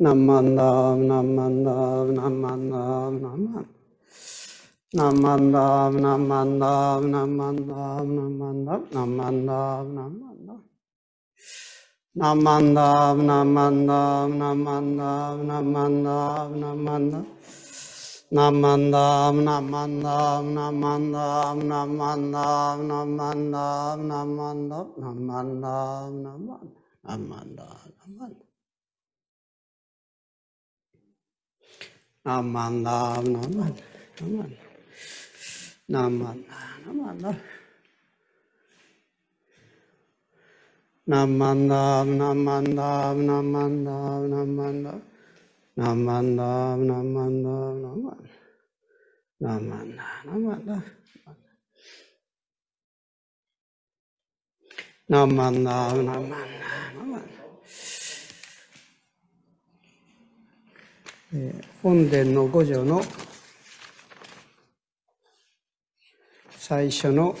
Namandam, namandam, namandam, namandam. Namandam, namandam, namandam, namandam, namandam, namandam. Namandam, namandam, namandam, namandam, namandam. Namandam, namandam, namandam, namandam, namandam, namandam, namandam, namandam, namandam, namandam. Namanda, namanda, namanda, namanda, namanda. Namanda, namanda, namanda, namanda. Namanda, namanda, namanda. Namanda, namanda. Namanda, namanda, namanda. え本殿の五条の最初の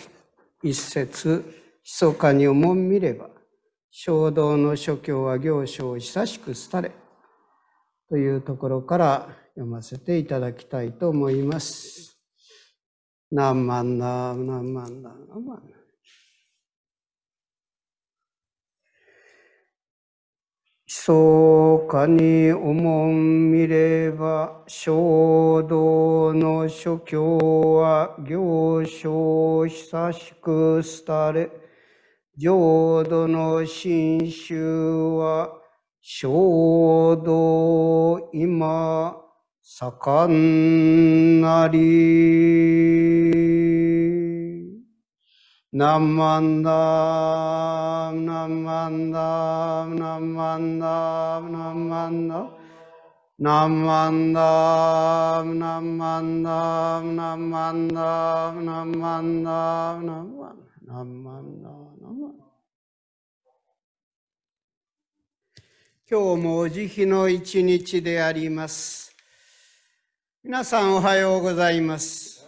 一節、密かに重んみれば、衝動の諸教は行書を久しく廃れ、というところから読ませていただきたいと思います。何万な、何万な、何万な。密かにもんみれば、衝動の諸教は行商久しく廃れ、浄土の真宗は衝動今盛んなり。南万ダム南万ダム南万ダム南万ダム南万ダム南万ダム南万ダム南万ダム南万ダム南万ダム今日もお慈悲の一日であります皆さんおはようございます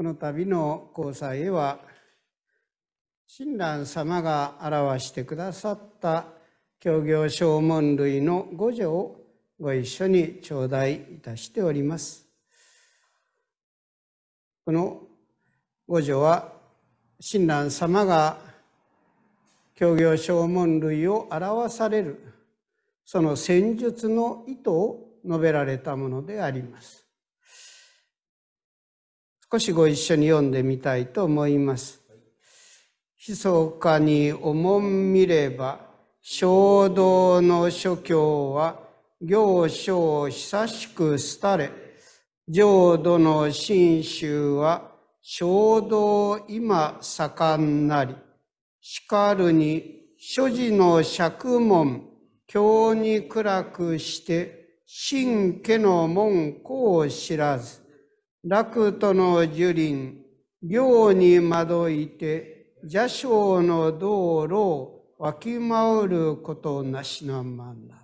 この度の交際へは親鸞様が表してくださった協業証文類の五条をご一緒に頂戴いたしております。この五条は親鸞様が協業証文類を表されるその戦術の意図を述べられたものであります。少しご一緒に読んでみたいと思います。密かに重んみれば、衝動の諸教は行書を久しく廃れ、浄土の真宗は衝動今盛んなり、しかるに所持の釈門、経に暗くして、神家の門戸を知らず、楽との樹林、行に惑いて、邪正の道路をわきまうることなしなまな。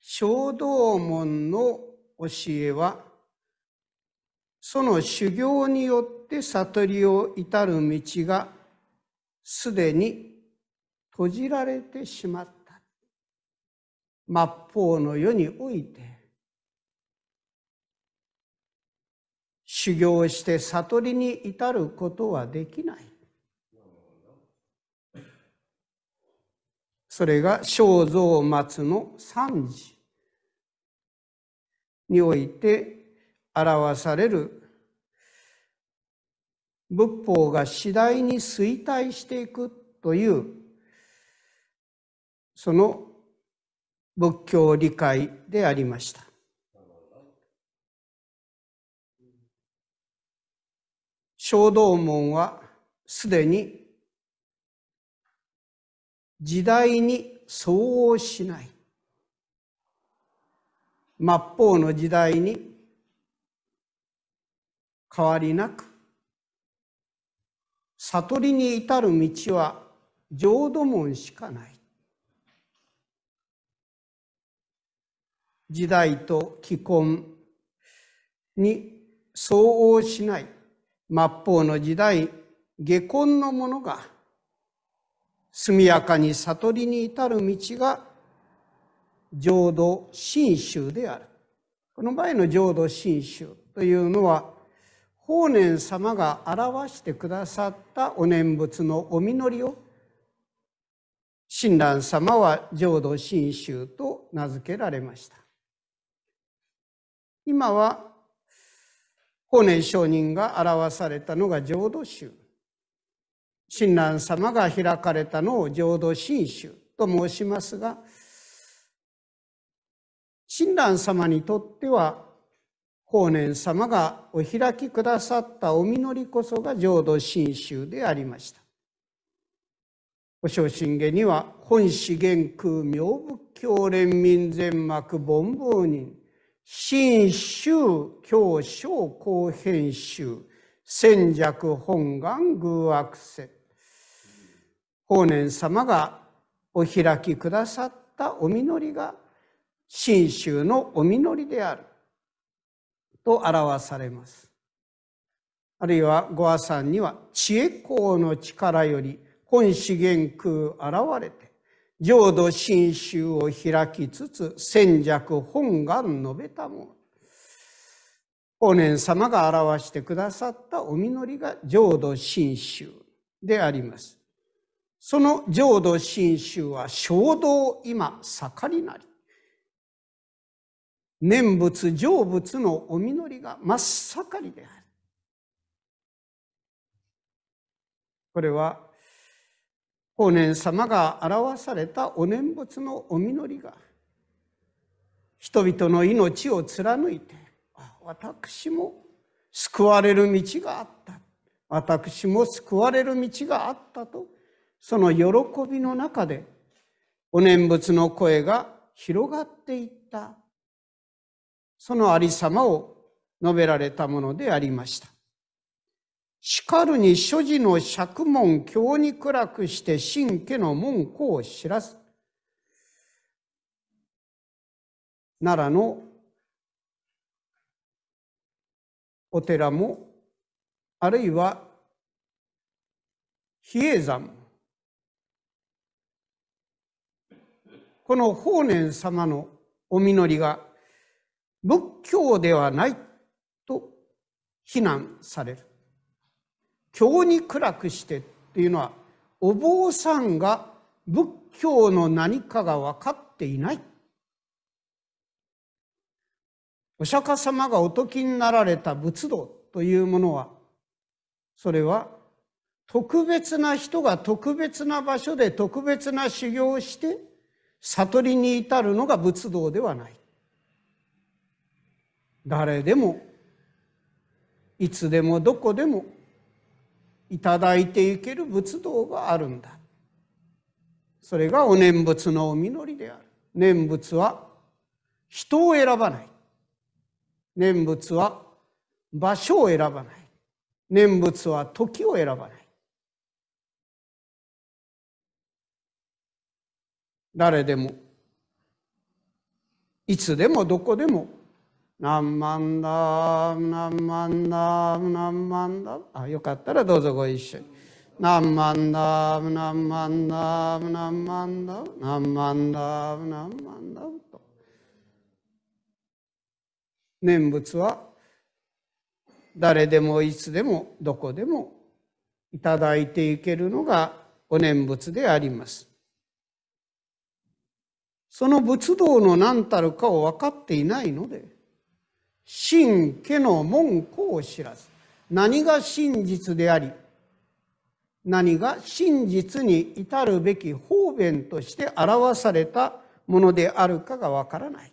小道門の教えは、その修行によって悟りを至る道がすでに閉じられてしまった。末法の世において、修行して悟りに至ることはできないそれが肖像末の三時において表される仏法が次第に衰退していくというその仏教理解でありました。小道門はすでに時代に相応しない末法の時代に変わりなく悟りに至る道は浄土門しかない時代と既婚に相応しない末法の時代、下婚の者が速やかに悟りに至る道が浄土真宗である。この前の浄土真宗というのは、法然様が表してくださったお念仏のお祈りを、親鸞様は浄土真宗と名付けられました。今は法然上人が表されたのが浄土宗。親鸞様が開かれたのを浄土真宗と申しますが、親鸞様にとっては、法然様がお開きくださったお実りこそが浄土真宗でありました。お正信家には、本師元空明仏教連民全幕凡法人、新州教書後編集戦略本願偶悪せ法然様がお開きくださったお実りが信州のお実りであると表されます。あるいはごあさんには知恵公の力より本資源空現れて浄土真宗を開きつつ戦略本願述べたも法然様が表してくださったお実りが浄土真宗であります。その浄土真宗は衝動今盛りなり。念仏成仏のお実りが真っ盛りである。これは法然様が表されたお念仏のお実りが人々の命を貫いて私も救われる道があった私も救われる道があったとその喜びの中でお念仏の声が広がっていったそのありさまを述べられたものでありました。しかるに所持の釈門教に暗くして神家の門戸を知らす。奈良のお寺も、あるいは比叡山この法然様のお実りが仏教ではないと非難される。京に暗くしてっていうのはお坊さんが仏教の何かが分かっていないお釈迦様がお解きになられた仏道というものはそれは特別な人が特別な場所で特別な修行をして悟りに至るのが仏道ではない誰でもいつでもどこでもいただいていける仏道があるんだそれがお念仏のお実りである念仏は人を選ばない念仏は場所を選ばない念仏は時を選ばない誰でもいつでもどこでも南ダだ南蛮だ南蛮だあよかったらどうぞご一緒に何万だ南蛮だ南蛮だ南蛮だ南蛮だと念仏は誰でもいつでもどこでもいただいていけるのがお念仏でありますその仏道の何たるかを分かっていないので真家の門戸を知らず何が真実であり何が真実に至るべき方便として表されたものであるかがわからない。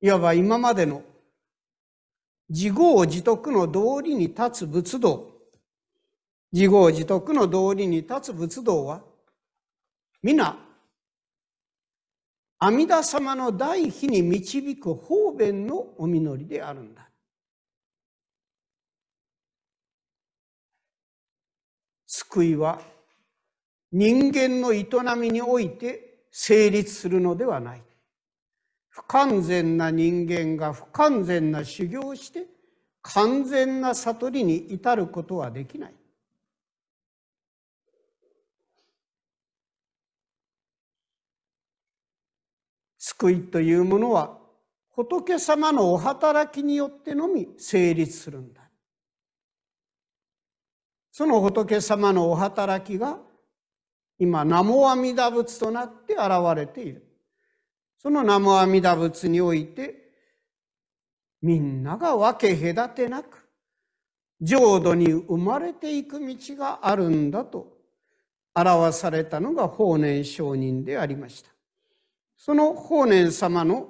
いわば今までの自業自得の道理に立つ仏道自業自得の道理に立つ仏道は皆阿弥陀様の大悲に導く方便のお祈りであるんだ。救いは人間の営みにおいて成立するのではない。不完全な人間が不完全な修行をして完全な悟りに至ることはできない。救いというものは仏様のお働きによってのみ成立するんだ。その仏様のお働きが今南無阿弥陀仏となって現れている。その南無阿弥陀仏においてみんなが分け隔てなく浄土に生まれていく道があるんだと表されたのが法然上人でありました。その法然様の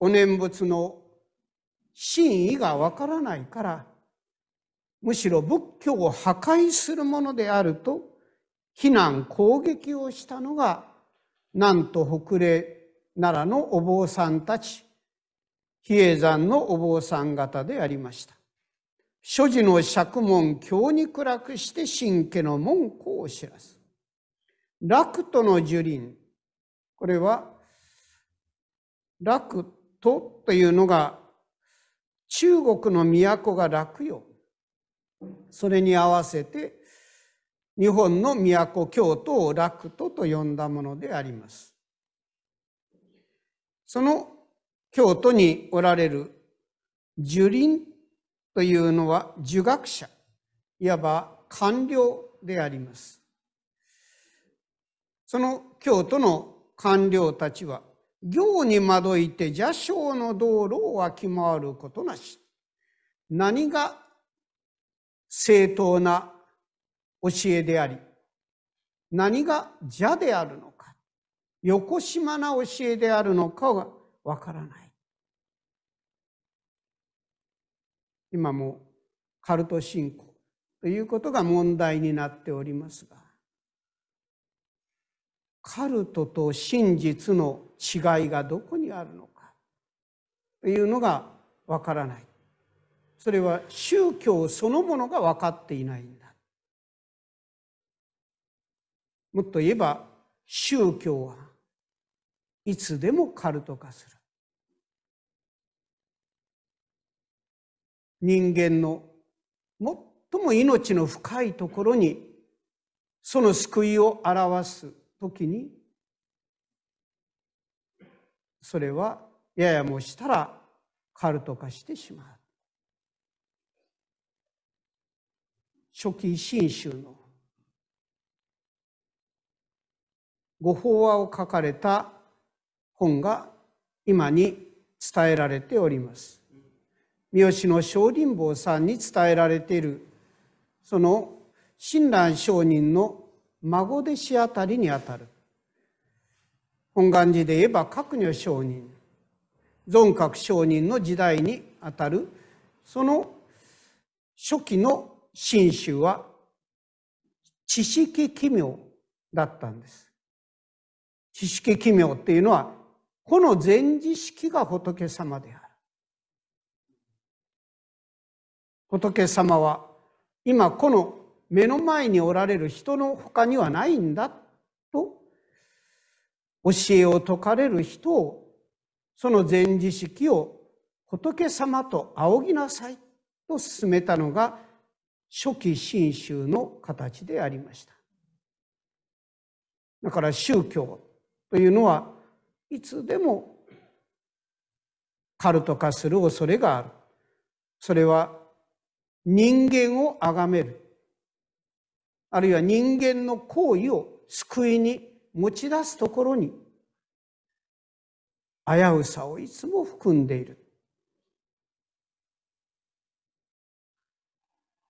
お念仏の真意がわからないからむしろ仏教を破壊するものであると非難攻撃をしたのがなんと北霊奈良のお坊さんたち比叡山のお坊さん方でありました。諸事の釈門教に暗くして神家の門戸を知らす。楽との樹林これは、楽とというのが、中国の都が楽よ。それに合わせて、日本の都京都を楽都と呼んだものであります。その京都におられる樹林というのは儒学者、いわば官僚であります。その京都の官僚たちは行に惑いて邪性の道路をわきわることなし。何が正当な教えであり、何が邪であるのか、よこしまな教えであるのかがわからない。今もカルト信仰ということが問題になっておりますが、カルトと真実の違いがどこにあるのかというのがわからないそれは宗教そのものが分かっていないんだもっと言えば宗教はいつでもカルト化する人間の最も命の深いところにその救いを表す時にそれはややもしたらカルト化してしまう。初期新宗のご法話を書かれた本が今に伝えられております。三好の小林坊さんに伝えられているその親鸞上人の孫弟子あたりにあたる。本願寺で言えば各女上人、存覚上人の時代にあたる、その初期の真宗は知識奇妙だったんです。知識奇妙っていうのは、この全知識が仏様である。仏様は今この目の前におられる人の他にはないんだと教えを説かれる人をその前知識を仏様と仰ぎなさいと勧めたのが初期真宗の形でありましただから宗教というのはいつでもカルト化する恐れがあるそれは人間を崇めるあるいは人間の行為を救いに持ち出すところに危うさをいつも含んでいる。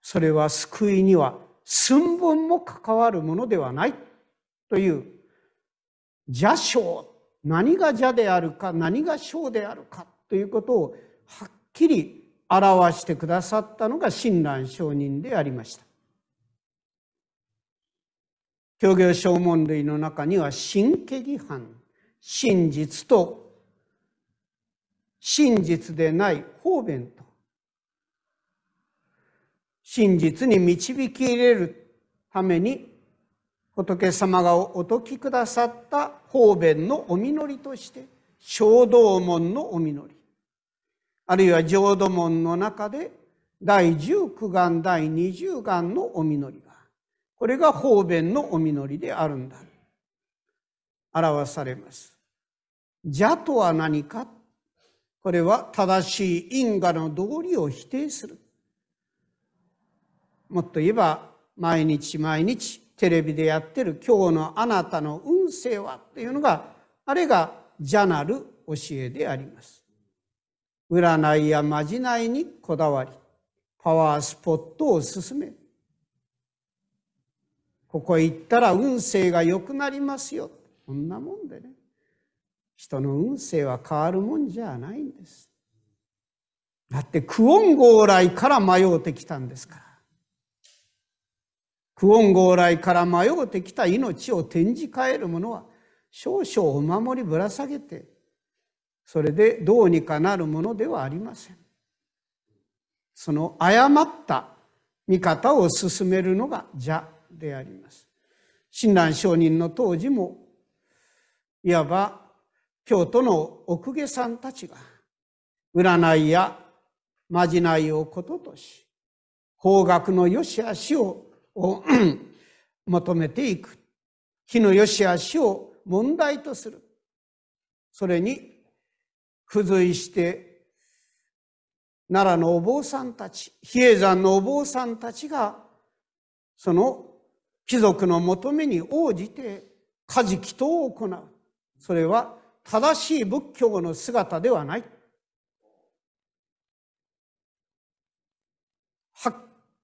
それは救いには寸分も関わるものではないという邪性何が邪であるか何が性であるかということをはっきり表してくださったのが親鸞上人でありました。教行証文類の中には真経違反真実と真実でない方便と真実に導き入れるために仏様がお説きくださった方便のお実りとして小道門のお実りあるいは浄土門の中で第19願第20願のお実りがこれが方便のお実りであるんだ表されます邪とは何かこれは正しい因果の道理を否定するもっと言えば毎日毎日テレビでやってる「今日のあなたの運勢は」というのがあれが邪なる教えであります。占いやまじないにこだわりパワースポットを進めここへ行ったら運勢が良くなりますよ。こんなもんでね。人の運勢は変わるもんじゃないんです。だってクオン号来から迷うてきたんですから。クオン号来から迷うてきた命を転じ替えるものは少々お守りぶら下げて、それでどうにかなるものではありません。その誤った見方を進めるのが邪であります。親鸞上人の当時もいわば京都の奥家さんたちが占いやまじないをこととし方角の良し悪しを 求めていく火の良し悪しを問題とするそれに付随して奈良のお坊さんたち比叡山のお坊さんたちがその貴族の求めに応じて家事祈祷を行う。それは正しい仏教の姿ではない。はっ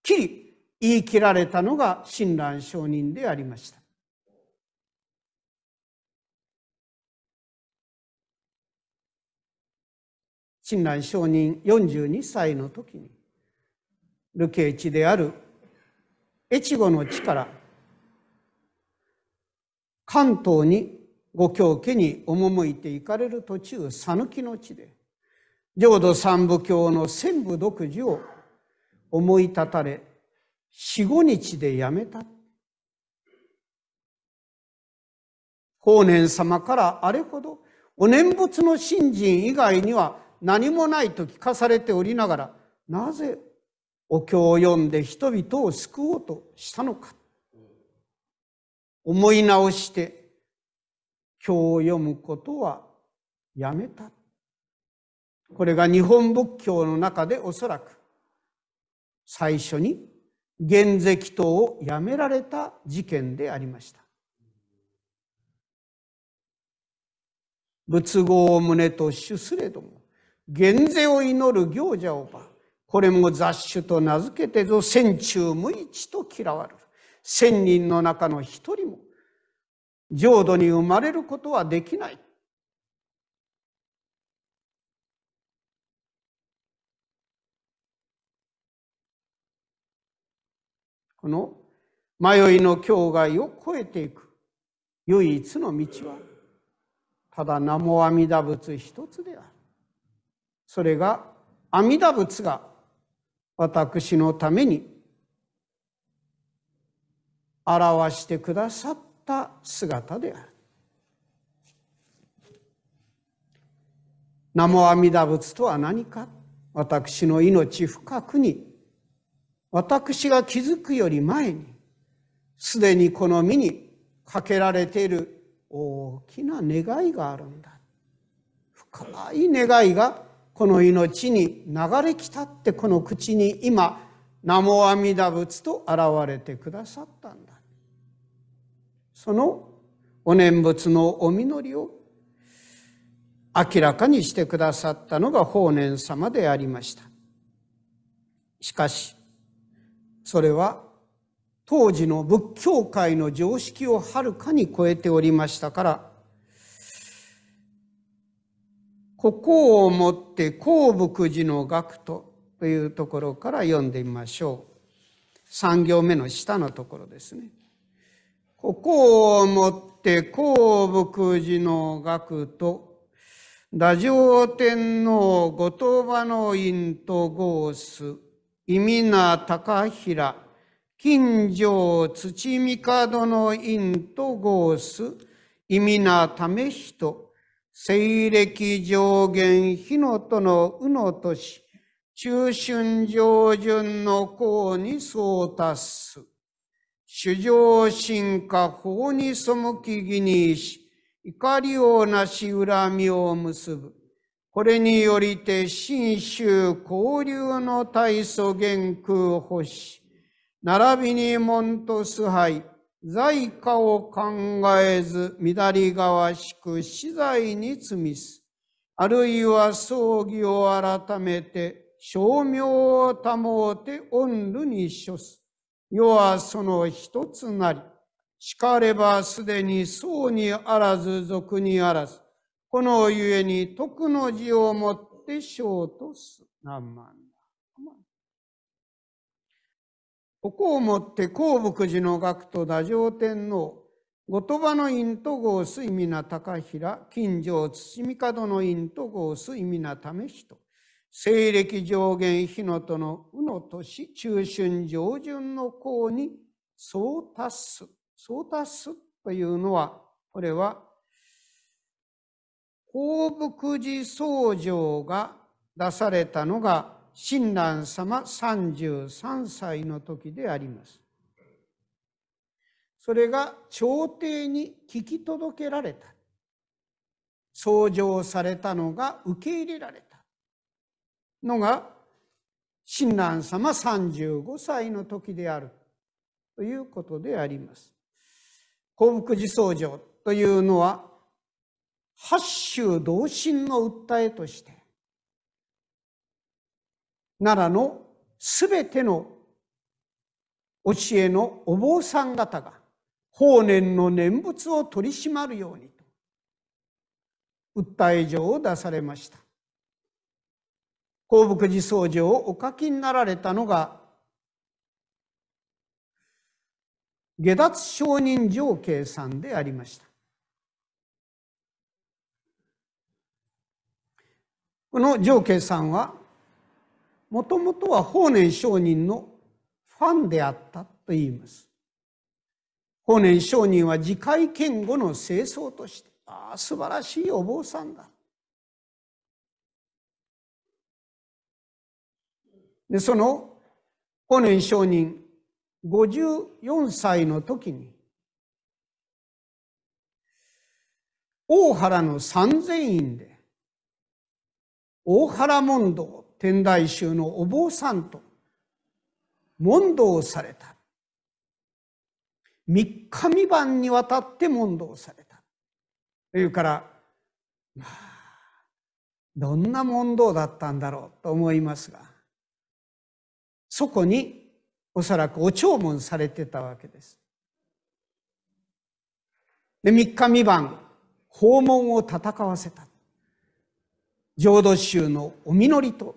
きり言い切られたのが親鸞上人でありました。親鸞上人42歳の時に流刑地である越後の地から関東にご教家に赴いて行かれる途中讃岐の地で浄土三部教の専部独自を思い立たれ四五日でやめた法然様からあれほどお念仏の信心以外には何もないと聞かされておりながらなぜお経を読んで人々を救おうとしたのか思い直して今日を読むことはやめた。これが日本仏教の中でおそらく最初に現石祷をやめられた事件でありました。仏号を胸と主すれども、現世を祈る行者をば、これも雑種と名付けてぞ、戦中無一と嫌わる。千人の中の一人も浄土に生まれることはできない。この迷いの境界を越えていく唯一の道はただ南無阿弥陀仏一つである。それが阿弥陀仏が私のために表してくださった姿である。南無阿弥陀仏とは何か私の命深くに私が気づくより前にすでにこの身にかけられている大きな願いがあるんだ深い願いがこの命に流れきたってこの口に今南無阿弥陀仏と現れてくださったんだそのお念仏のお祈りを明らかにしてくださったのが法然様でありました。しかし、それは当時の仏教界の常識をはるかに超えておりましたから、ここをもって幸福寺の学徒というところから読んでみましょう。3行目の下のところですね。ここをもって公牧寺の学と太上天皇後鳥羽の院と合す意味な高平金城土帝の院と合す意味な為人西暦上限日野との宇の年中春上旬の項に相達す。主上進化法に背き義にし、怒りをなし恨みを結ぶ。これによりて、信州交流の大祖元空保し、並びに門と崇拝、在家を考えず、乱りがわしく死罪に積みす。あるいは葬儀を改めて、照明を保て恩るに処す。世はその一つなり、叱ればすでにそにあらず俗にあらず、このゆえに徳の字をもって小とす。なまここをもって公福寺の学徒太上天皇、後鳥羽の院と合水皆高平、近所包み門の院と合水皆し人。西暦上限日のとのうの年中春上旬の項に相達す。相達すというのは、これは、宝福寺僧正が出されたのが、親鸞様33歳の時であります。それが朝廷に聞き届けられた。創上されたのが受け入れられた。のが親鸞様35歳の時であるということであります。幸福寺僧正というのは八州同心の訴えとして奈良のすべての教えのお坊さん方が法然の念仏を取り締まるようにと訴え状を出されました。幸福寺僧正をお書きになられたのが下脱承認上計さんでありました。この上慶さんはもともとは法然上人のファンであったと言います。法然上人は次回堅固の清掃としてああ素晴らしいお坊さんだで、その、法然上人、54歳の時に、大原の三千院で、大原問答、天台宗のお坊さんと、問答された。三日三晩にわたって問答された。というから、まあ、どんな問答だったんだろうと思いますが、そこにおそらくお弔問されてたわけです。で、3日三晩、訪問を戦わせた。浄土宗のお実りと、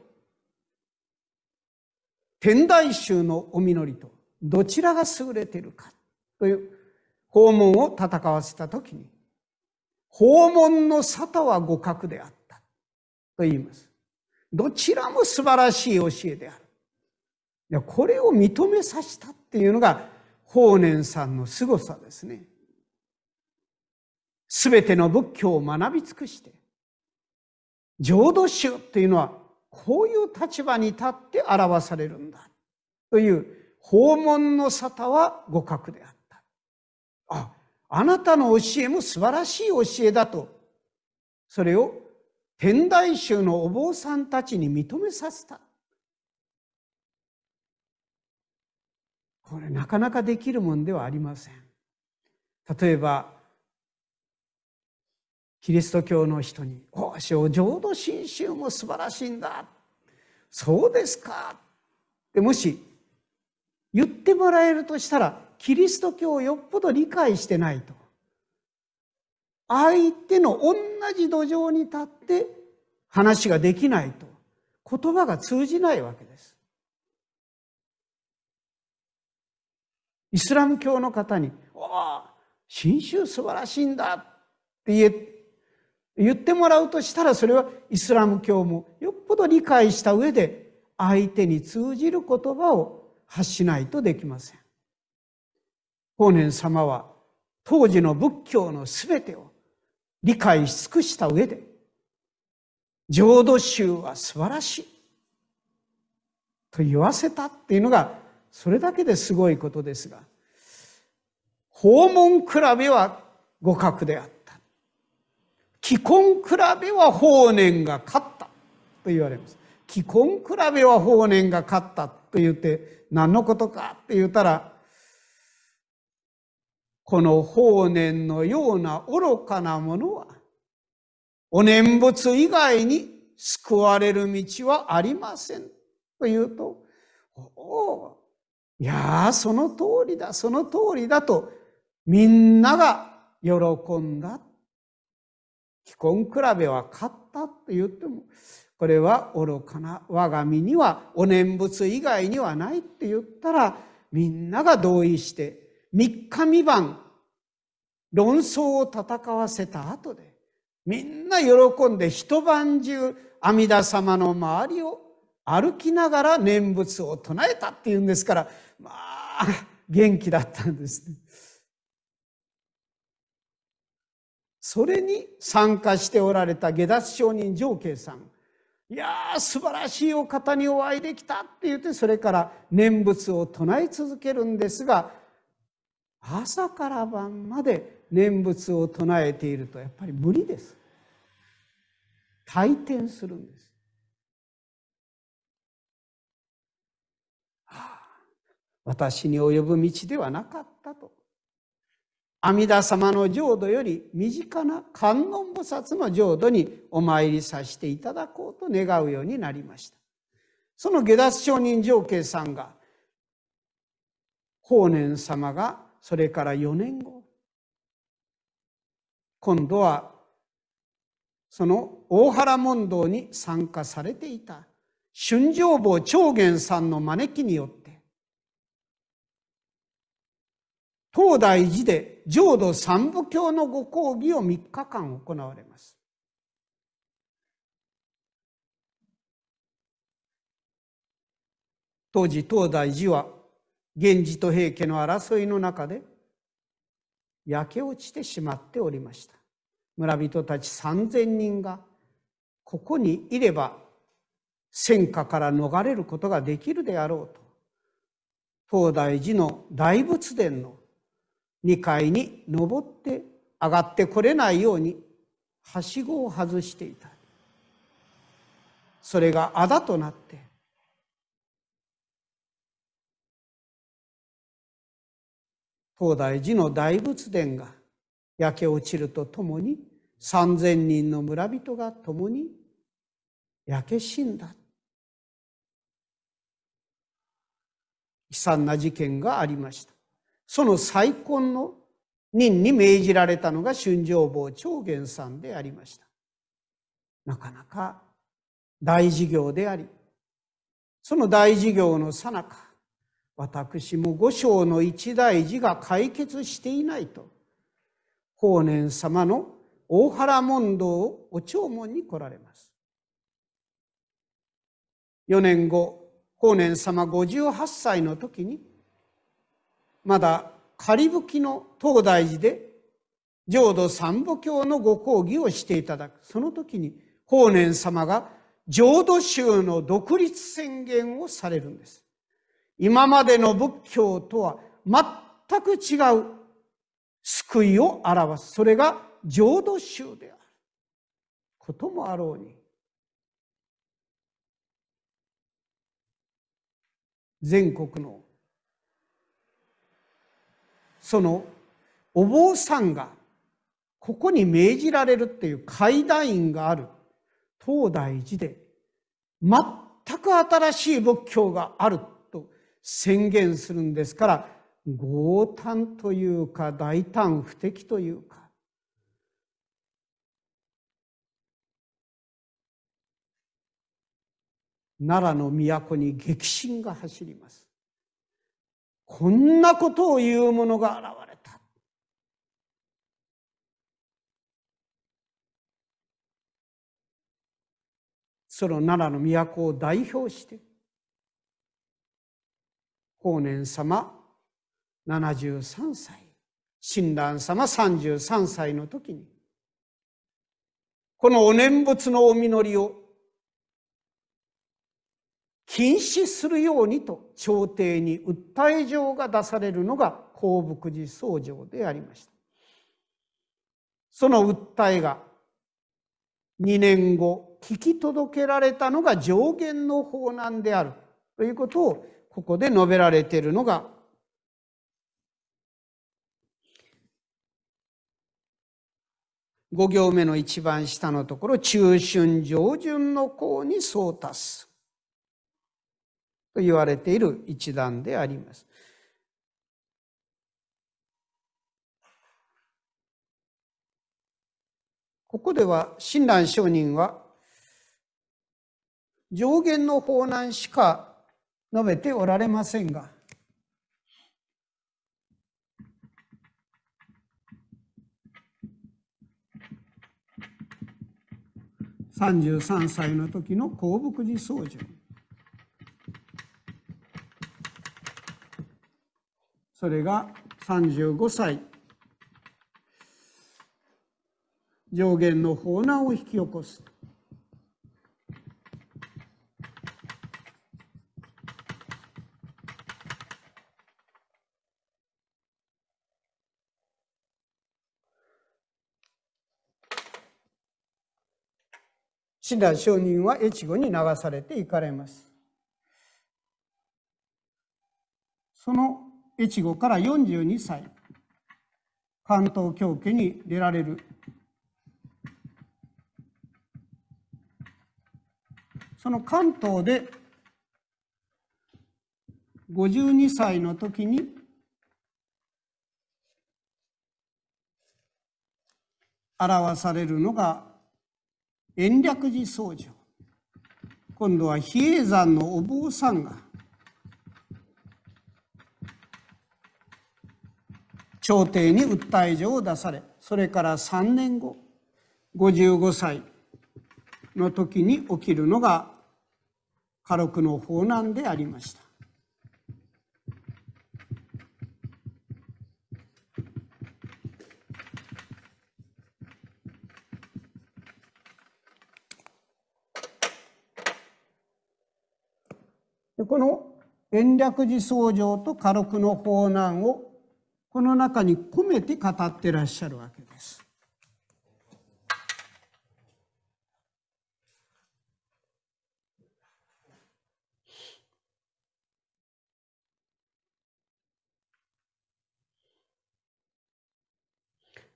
天台宗のお実りと、どちらが優れているかという訪問を戦わせたときに、訪問の沙汰は互角であったと言います。どちらも素晴らしい教えである。いやこれを認めさせたっていうのが法然さんの凄さですね。すべての仏教を学び尽くして浄土宗というのはこういう立場に立って表されるんだという訪問の沙汰は互角であった。あ、あなたの教えも素晴らしい教えだと、それを天台宗のお坊さんたちに認めさせた。これなかなかできるもんではありません例えばキリスト教の人に「おしお浄土真宗も素晴らしいんだ」「そうですか」でもし言ってもらえるとしたらキリスト教をよっぽど理解してないと相手の同じ土壌に立って話ができないと言葉が通じないわけです。イスラム教の方に「おお信州素晴らしいんだ」って言ってもらうとしたらそれはイスラム教もよっぽど理解した上で相手に通じる言葉を発しないとできません。法然様は当時の仏教の全てを理解し尽くした上で浄土宗は素晴らしいと言わせたっていうのがそれだけですごいことですが、訪問比べは互角であった。既婚比べは法然が勝ったと言われます。既婚比べは法然が勝ったと言って何のことかって言ったら、この法然のような愚かなものは、お念仏以外に救われる道はありませんと言うと、おお、いやあ、その通りだ、その通りだと、みんなが喜んだ。既婚比べは勝ったと言っても、これは愚かな我が身にはお念仏以外にはないって言ったら、みんなが同意して、三日三晩、論争を戦わせた後で、みんな喜んで一晩中、阿弥陀様の周りを歩きながら念仏を唱えたっていうんですからまあ元気だったんですね。それに参加しておられた下脱上人上慶さんいやー素晴らしいお方にお会いできたって言ってそれから念仏を唱え続けるんですが朝から晩まで念仏を唱えているとやっぱり無理です。回転するんです。私に及ぶ道ではなかったと。阿弥陀様の浄土より身近な観音菩薩の浄土にお参りさせていただこうと願うようになりました。その下脱承人上慶さんが、法然様がそれから4年後、今度はその大原問答に参加されていた春上坊長元さんの招きによって東大寺で浄土三部教のご講義を3日間行われます。当時東大寺は源氏と平家の争いの中で焼け落ちてしまっておりました。村人たち3,000人がここにいれば戦火から逃れることができるであろうと東大寺の大仏殿の2階に登って上がってこれないようにはしごを外していたそれがあだとなって東大寺の大仏殿が焼け落ちるとともに3,000人の村人がともに焼け死んだ悲惨な事件がありましたその再婚の任に命じられたのが春城坊長元さんでありました。なかなか大事業であり、その大事業のさなか、私も五章の一大事が解決していないと、法然様の大原問答をお弔問に来られます。4年後、法然様58歳の時に、まだ仮吹きの東大寺で浄土三母教のご講義をしていただく。その時に法然様が浄土宗の独立宣言をされるんです。今までの仏教とは全く違う救いを表す。それが浄土宗である。こともあろうに。全国のそのお坊さんがここに命じられるっていう階談院がある東大寺で全く新しい仏教があると宣言するんですから強胆というか大胆不敵というか奈良の都に激震が走ります。こんなことを言う者が現れた。その奈良の都を代表して、法然様73歳、親鸞様33歳の時に、このお念仏のお実りを禁止するようにと朝廷に訴え状が出されるのが興福寺僧正でありましたその訴えが2年後聞き届けられたのが上限の法難であるということをここで述べられているのが5行目の一番下のところ中春上旬の項に相達すと言われている一段であります。ここでは親鸞上人は上限の法難しか述べておられませんが33歳の時の幸福寺僧正それが35歳上限の法難を引き起こす。親鸞上人は越後に流されて行かれます。その越後から42歳関東教家に出られるその関東で52歳の時に表されるのが延暦寺僧正今度は比叡山のお坊さんが朝廷に訴え状を出されそれから3年後55歳の時に起きるのが家禄の法難でありました。この延暦寺僧正と家禄の法難をこの中に込めて語ってらっしゃるわけです。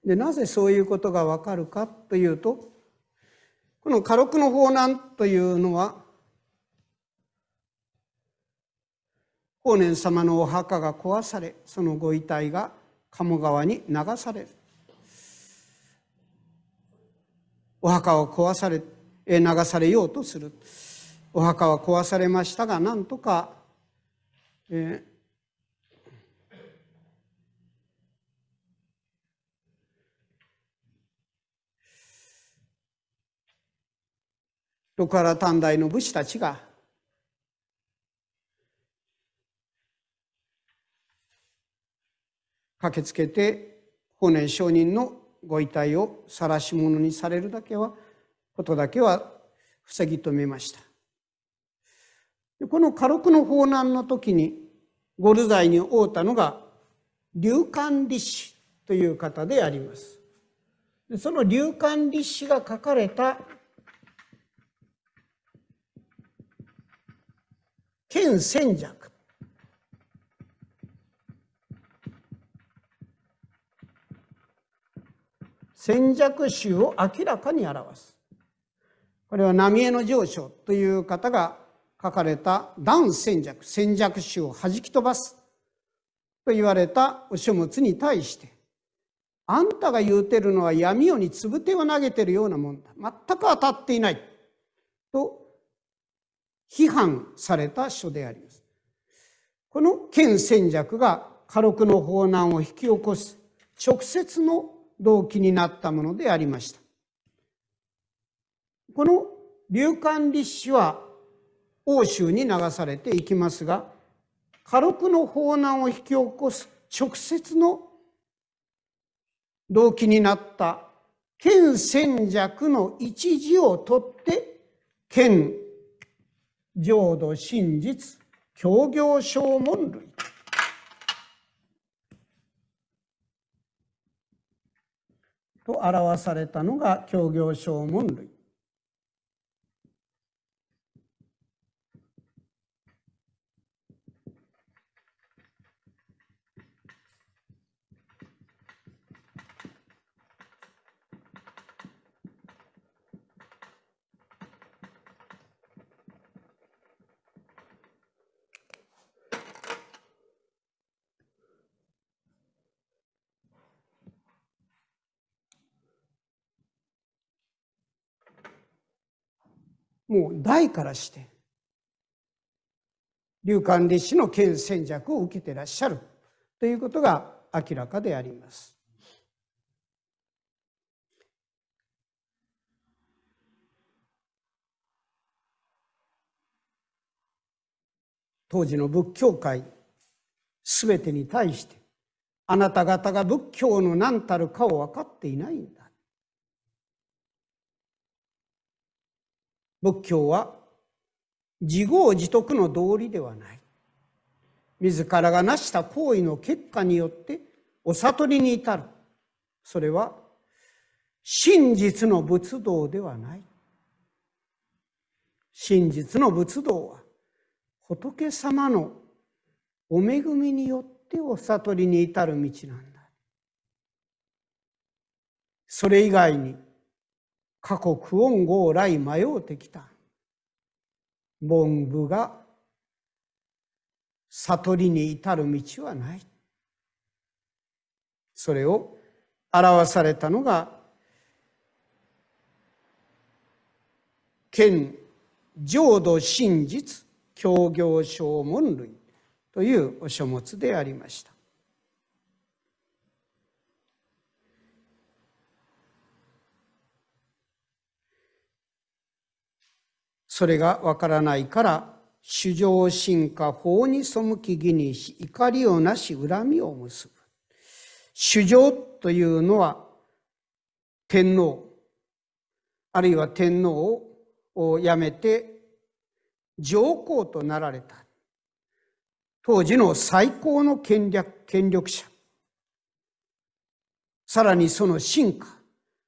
でなぜそういうことがわかるかというとこの「家禄の法難」というのは法然様のお墓が壊されそのご遺体が鴨川に流されるお墓を壊され流されようとするお墓は壊されましたがなんとか、えー、六原短大の武士たちが駆けつけて法然上人のご遺体を晒し者にされるだけはことだけは防ぎ止めましたこの家禄の法難の時にゴル罪に負うたのが流官立志という方でありますその流官立志が書かれた剣戦略戦略集を明らかに表す。これは浪江の上昇という方が書かれた断戦弱、戦弱集を弾き飛ばすと言われたお書物に対して、あんたが言うてるのは闇夜につぶを投げてるようなもんだ。全く当たっていない。と批判された書であります。この剣戦略が家禄の法難を引き起こす直接の動機になったものでありました。この流感立志は欧州に流されていきますが火力の法難を引き起こす直接の動機になった剣戦弱の一字を取って剣浄土真実協業証文類と表されたのが協業証文類もう代からして流感立志の権戦略を受けてらっしゃるということが明らかであります。当時の仏教界すべてに対してあなた方が仏教の何たるかを分かっていないんだ仏教は自業自得の道理ではない自らが成した行為の結果によってお悟りに至るそれは真実の仏道ではない真実の仏道は仏様のお恵みによってお悟りに至る道なんだそれ以外に過去苦音号来迷うてきた文部が悟りに至る道はないそれを表されたのが県浄土真実教行証文類というお書物でありました。それがわからないから主情進化法に背き義にし怒りをなし恨みを結ぶ主情というのは天皇あるいは天皇を辞めて上皇となられた当時の最高の権力権力者さらにその進化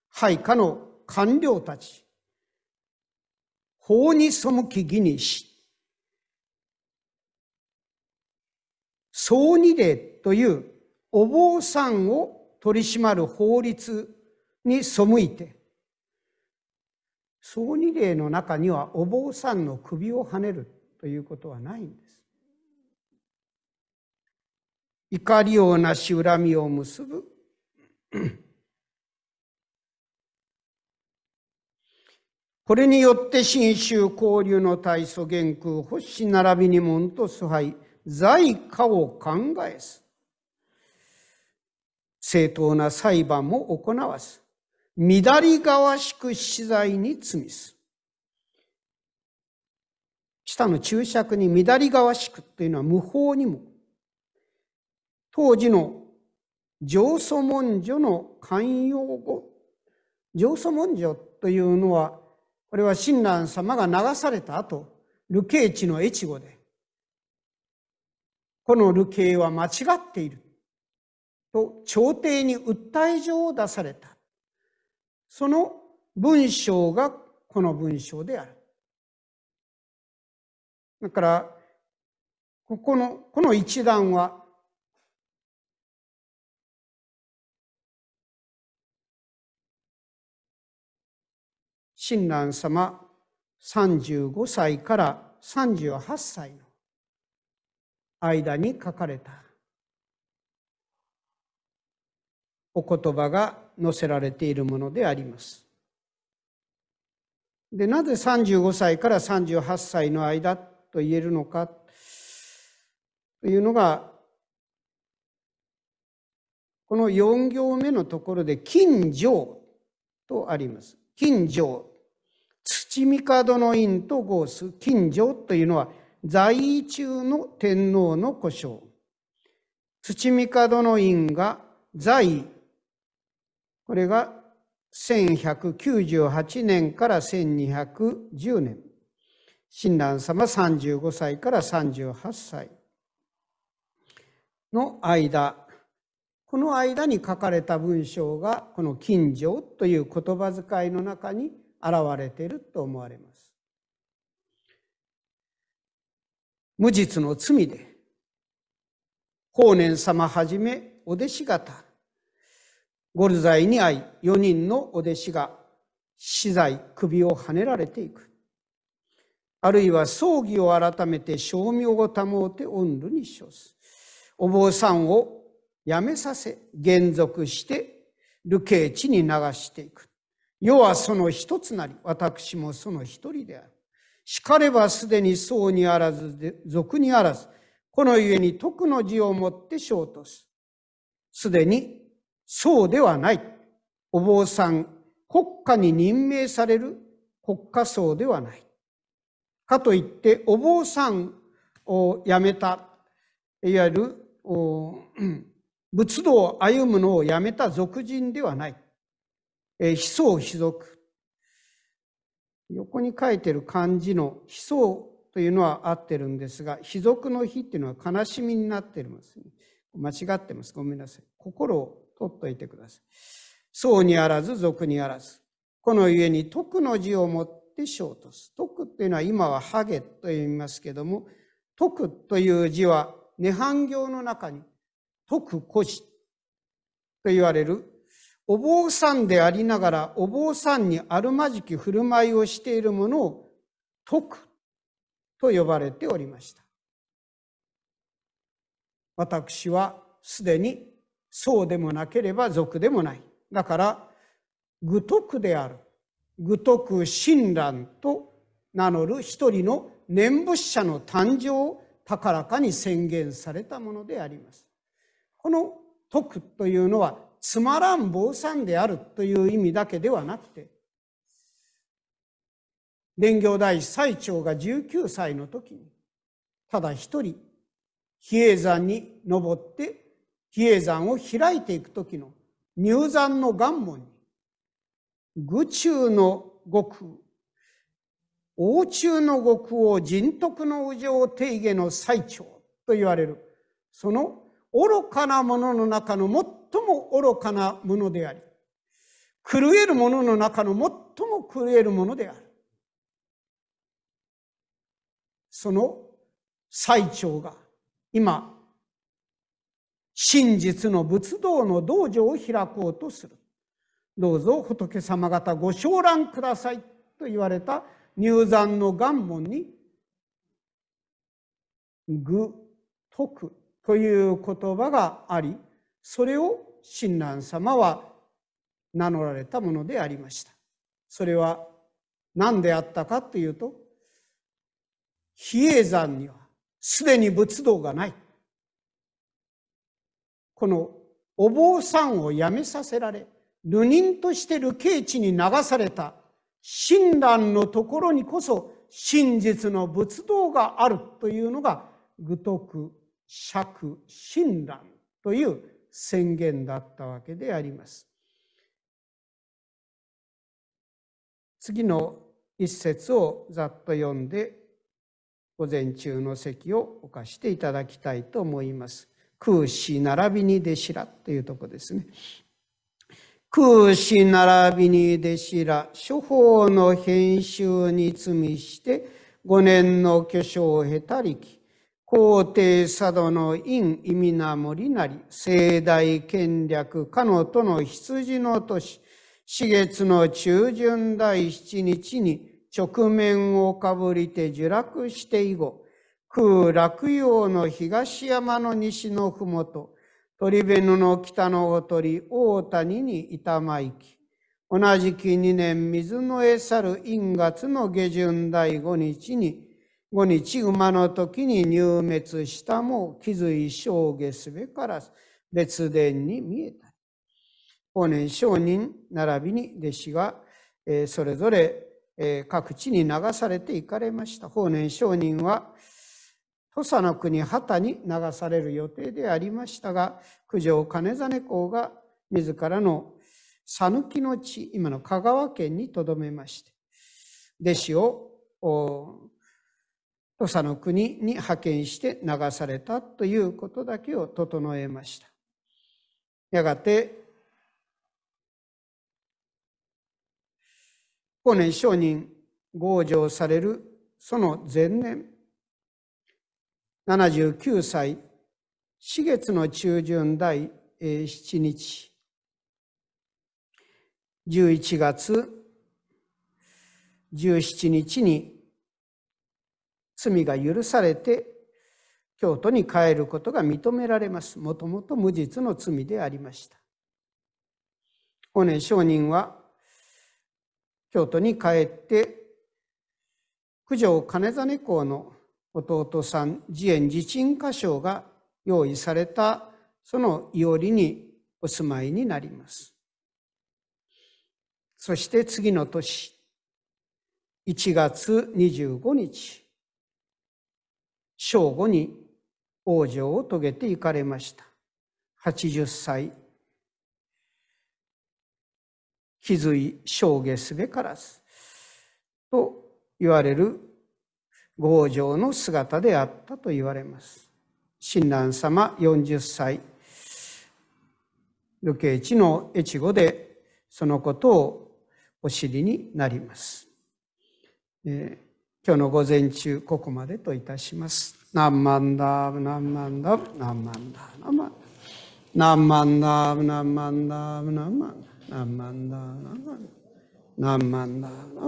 配下の官僚たち法に背き義にし、総二礼というお坊さんを取り締まる法律に背いて、総二礼の中にはお坊さんの首をはねるということはないんです。怒りをなし恨みを結ぶこれによって信州交流の大祖元空星並びに門と崇拝在家を考えす正当な裁判も行わす。乱りがわしく資材に罪す下の注釈に乱りがわしくというのは無法にも当時の上祖文書の寛容語上祖文書というのはこれは親鸞様が流された後、流刑地の越後で、この流刑は間違っている。と朝廷に訴え状を出された。その文章がこの文章である。だから、ここの、この一段は親鸞様35歳から38歳の間に書かれたお言葉が載せられているものであります。でなぜ35歳から38歳の間と言えるのかというのがこの4行目のところで「金城」とあります。金城土帝の院と合す近所というのは在位中の天皇の故障。土帝の院が在位。これが1198年から1210年。親鸞様35歳から38歳の間。この間に書かれた文章がこの近所という言葉遣いの中に現れていると思われます。無実の罪で、法然様はじめお弟子方、ゴルザイに会い、4人のお弟子が死罪、首をはねられていく。あるいは葬儀を改めて称名を保て恩瑠に処す。お坊さんを辞めさせ、減俗して、流刑地に流していく。世はその一つなり、私もその一人である。しかればすでにそうにあらず、俗にあらず、このゆえに徳の字をもって衝突す。すでにそうではない。お坊さん、国家に任命される国家層ではない。かといって、お坊さんを辞めた、いわゆる、仏道を歩むのをやめた俗人ではない。えー、非相非属。横に書いてる漢字の非相というのは合ってるんですが、非属の非っていうのは悲しみになってます、ね。間違ってます。ごめんなさい。心を取っといてください。相にあらず、俗にあらず。このゆえに徳の字を持って衝突徳っていうのは今はハゲと言いますけども、徳という字は涅槃行の中に徳古事と言われるお坊さんでありながらお坊さんにあるまじき振る舞いをしているものを徳と呼ばれておりました。私はすでにそうでもなければ俗でもない。だから、愚徳である。愚徳親鸞と名乗る一人の念仏者の誕生を高らかに宣言されたものであります。この徳というのはつまらん坊さんであるという意味だけではなくて、伝教大師最長が19歳の時に、ただ一人、比叡山に登って、比叡山を開いていく時の入山の岩門に、愚中の極王中の極王人徳の右上定下の最長と言われる、その愚かなものの中の愚かなものであり狂えるものの中の最も狂えるものであるその最長が今真実の仏道の道場を開こうとするどうぞ仏様方ご承覧くださいと言われた入山の願門に「具徳」という言葉がありそれを親鸞様は名乗られたものでありました。それは何であったかというと比叡山にはすでに仏道がない。このお坊さんを辞めさせられ流人として流刑地に流された親鸞のところにこそ真実の仏道があるというのが愚徳釈親鸞という宣言だったわけであります。次の一節をざっと読んで午前中の席を置かしていただきたいと思います。空詞並びに弟子らというとこですね。空詞並びに弟子ら、処方の編集に罪して、5年の巨匠を経たりき、皇帝佐渡の陰意味な森なり、盛大権略、かのとの羊の年、四月の中旬第七日に、直面をかぶりて呪落して以後、空落葉の東山の西のふもと、鳥弁の北のほとり、大谷に板前き。同じき二年水の餌る陰月の下旬第五日に、五日馬の時に入滅したも気づい生下すべから別殿に見えた。法年商人並びに弟子が、それぞれ、各地に流されていかれました。法然商人は土佐の国旗に流される予定でありましたが九条金真公が自らの讃岐の地今の香川県にとどめまして弟子を土佐の国に派遣して流されたということだけを整えました。やがて、後年上人強情されるその前年、79歳、4月の中旬第7日、11月17日に罪が許されて京都に帰ることが認められます。もともと無実の罪でありました。法然上人は京都に帰って九条金実公の弟さん慈円自鎮歌唱が用意されたそのいおりにお住まいになります。そして次の年1月25日正午に往生を遂げて行かれました。80歳、気づい正下すべからず、と言われる合上の姿であったと言われます。親鸞様40歳、流刑地の越後でそのことをお知りになります。えー今日の午前中ここまでといたします。何万だ何万だ何万だ何万だ何万だ何万だ何万だ何万だ何万だ何万だ何万だ何万だ何万だ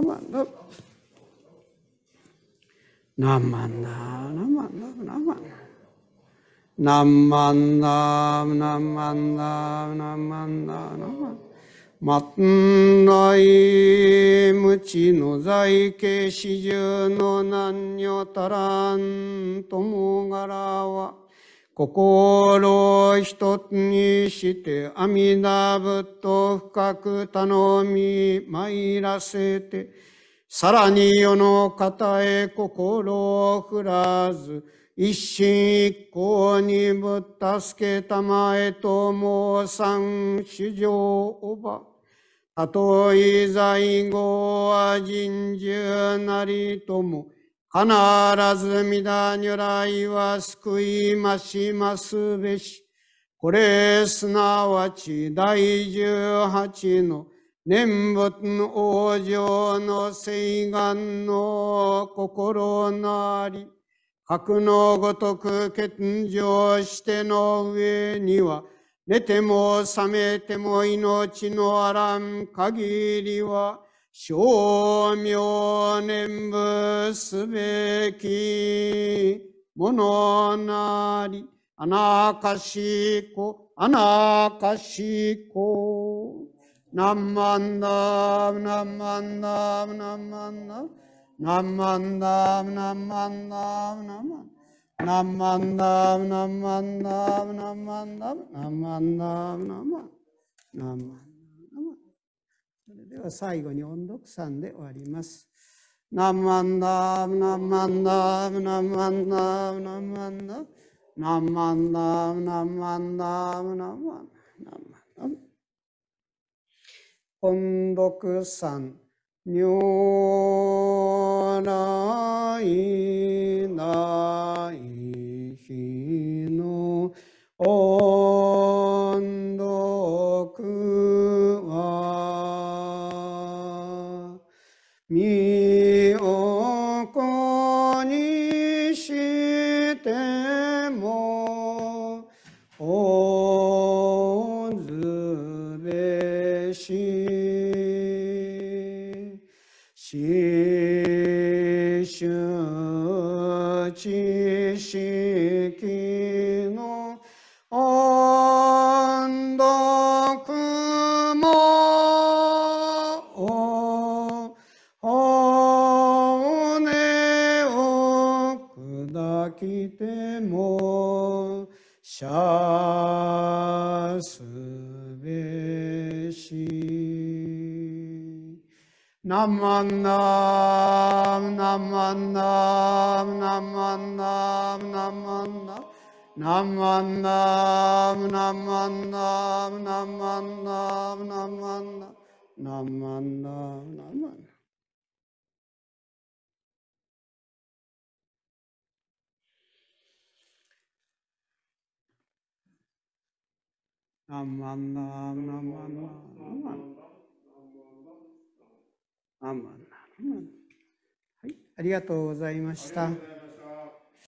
何万だ何万だ何万だ何万だ末来無知の財形始終の何女足らんが柄は心を一つにして阿弥陀仏と深く頼み参らせてさらに世の方へ心を振らず一心一向にぶったすけたまえと申さん主上おば。たとえ在後は人獣なりとも、必ず皆如来は救いましますべし。これすなわち第十八の念仏往生の誓願の心なり。白のごとく献上しての上には、寝ても覚めても命のあらん限りは、生命念仏すべきものなり、あなかしこ、あなかしこ。なんまんだ、なんまんだ、なんまんだ。Namandam, namandam, namandam. Namandam, namandam, namandam, namandam, namandam, namandam. それでは最後に音読3で終わります。ナマンダムナマンダムナマンダムナマンダムナマンダムナマンダムナマンダムナマンダム音読3妙 Христа.